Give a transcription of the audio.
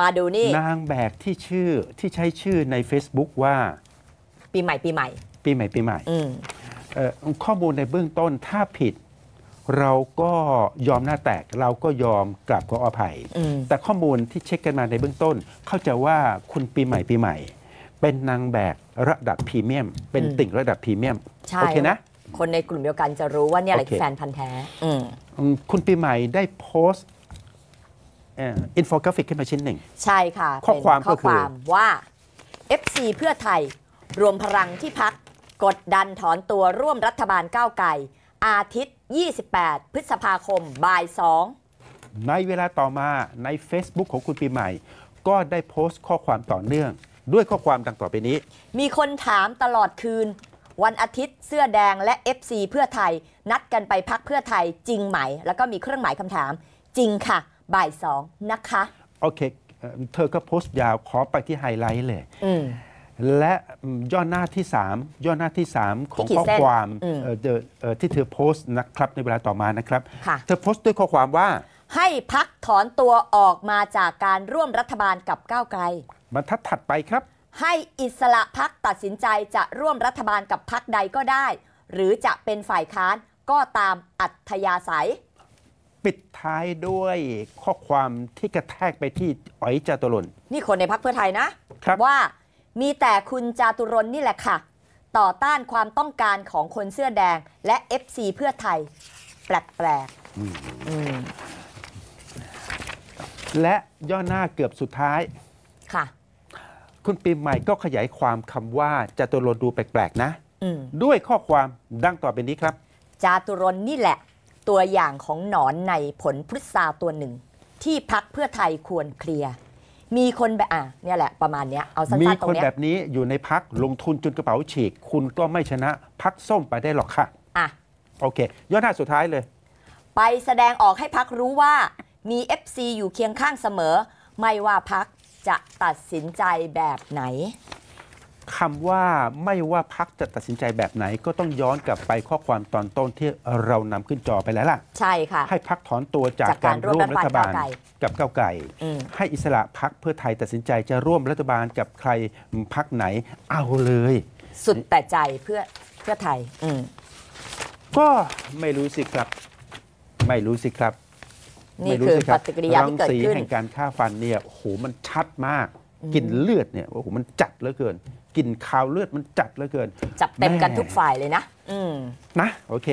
มาดูนี่ นางแบกที่ชื่อที่ใช้ชื่อใน Facebook ว่า ปีใหม่ปีใหม่ ปีใหม่ปีใหม่ ข้อมูลในเบื้องต้นถ้าผิดเราก็ยอมหน้าแตกเราก็ยอมกลับขออภัย แต่ข้อมูลที่เช็คกันมาในเบื้องต้น เข้าใจว่าคุณปีใหม่ปีใหม่ เป็นนางแบกระดับพรีเมียมเป็นติ่งระดับพรีเมียมใช่โอเคนะคนในกลุ่มเดียวกันจะรู้ว่าเนี่ยอะไรอแฟนพันธ์แท้คุณปีใหม่ได้โพสต์อินโฟกราฟิกขึ้นมาชิ้นหนึ่ง ใช่ค่ะข้อความก็คือว่า FC เพื่อไทย รวมพลังที่พัก กดดันถอนตัวร่วมรัฐบาลก้าวไกลอาทิตย์ 28 พฤษภาคมบ่าย2ในเวลาต่อมาใน Facebook ของคุณปีใหม่ ก็ได้โพสต์ข้อความต่อเนื่อง ด้วยข้อความดังต่อไปนี้ มีคนถามตลอดคืน วันอาทิตย์เสื้อแดงและ FC เพื่อไทยนัดกันไปพักเพื่อไทยจริงไหมแล้วก็มีเครื่องหมายคำถาม จริงค่ะบ่ายสองนะคะ โอเคเธอก็โพสต์ยาวขอไปที่ไฮไลท์เลย และย่อหน้าที่ 3 ย่อหน้าที่ 3 ของข้อความที่เธอโพสต์นะครับในเวลาต่อมานะครับ เธอโพสต์ด้วยข้อความว่า ให้พักถอนตัวออกมาจากการร่วมรัฐบาลกับก้าวไกลบรรทัดถัดไปครับ ให้อิสระพักตัดสินใจจะร่วมรัฐบาลกับพักใดก็ได้ หรือจะเป็นฝ่ายค้านก็ตามอัธยาศัยปิดท้ายด้วยข้อความที่กระแทกไปที่อ๋อยจาตุรนนี่คนในพักเพื่อไทยนะว่ามีแต่คุณจาตุรนนี่แหละค่ะ ต่อต้านความต้องการของคนเสื้อแดง และ f ซเพื่อไทย แปลกๆและย่อหน้าเกือบสุดท้าย ค่ะ คุณปีใหม่ก็ขยายความคำว่าจาตุรนดูแปลกๆนะด้วยข้อความดังต่อไปนี้ครับ จาตุรนนี่แหละตัวอย่างของหนอนในผลพฤษาตัวหนึ่ง ที่พักเพื่อไทยควรเคลียร์ มีคนแบบอ่ะเนี่ยแหละประมาณเนี้ยเอาสั้นๆตรงน้มี้นแบบนี้อยู่ในพักลงทุนจนกระเป๋าฉีก คุณก็ไม่ชนะ พักส้มไปได้หรอกค่ะ อ่ะ โอเคย้อนหน้าสุดท้ายเลย ไปแสดงออกให้พักรู้ว่ามี FC อยู่เคียงข้างเสมอ ไม่ว่าพักจะตัดสินใจแบบไหนคำว่าไม่ว่าพักจะตัดสินใจแบบไหนก็ต้องย้อนกลับไปข้อความตอนต้นที่เรานำขึ้นจอไปแล้วล่ะ ใช่ค่ะ ให้พักถอนตัวจากการร่วมรัฐบาล กับเก้าไก่ ให้อิสระพักเพื่อไทยตัดสินใจจะร่วมรัฐบาลกับใครพักไหน เอาเลย สุดแต่ใจเพื่อเพื่อไทยก็ไม่รู้สิครับ ไม่รู้สิครับนี่คือปฏิกิริยาที่เกิดขึ้นรังสีแห่งการฆ่าฟันเนี่ยโอ้โหมันชัดมากกลิ่นเลือดเนี่ยโอ้โหมันจัดเหลือเกินกลิ่นคาวเลือดมันจัดเหลือเกิน จับเต็มกันทุกฝ่ายเลยนะ อืมนะ โอเค